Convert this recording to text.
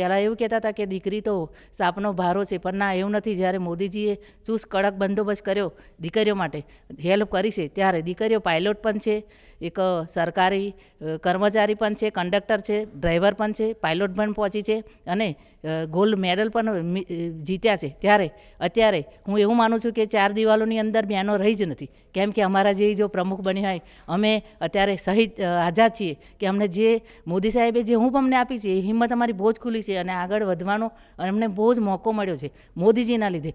પહેલાં એવું કહેતા હતા કે દીકરી તો સાપનો ભારો છે પણ ના એવું નથી જ્યારે મોદીજીએ ચુસ્ત કડક બંદોબસ્ત કર્યો દીકરીઓ માટે હેલ્પ કરી છે ત્યારે દીકરીઓ પાયલોટ પણ છે એક સરકારી કર્મચારી પણ છે કંડક્ટર છે ડ્રાઈવર પણ છે પાયલોટ પણ પહોંચી છે અને ગોલ્ડ મેડલ પણ જીત્યા છે ત્યારે અત્યારે હું એવું માનું છું કે ચાર દિવાલોની અંદર બહેનો રહી જ નથી કેમ કે અમારા જે જો પ્રમુખ બની હોય અમે અત્યારે શહીદ આઝાદ છીએ કે અમને જે મોદી સાહેબે જે હું અમને આપી છે એ હિંમત અમારી બહુ જ ખુલી છે અને આગળ વધવાનો અને અમને બહુ જ મોકો મળ્યો છે મોદીજીના લીધે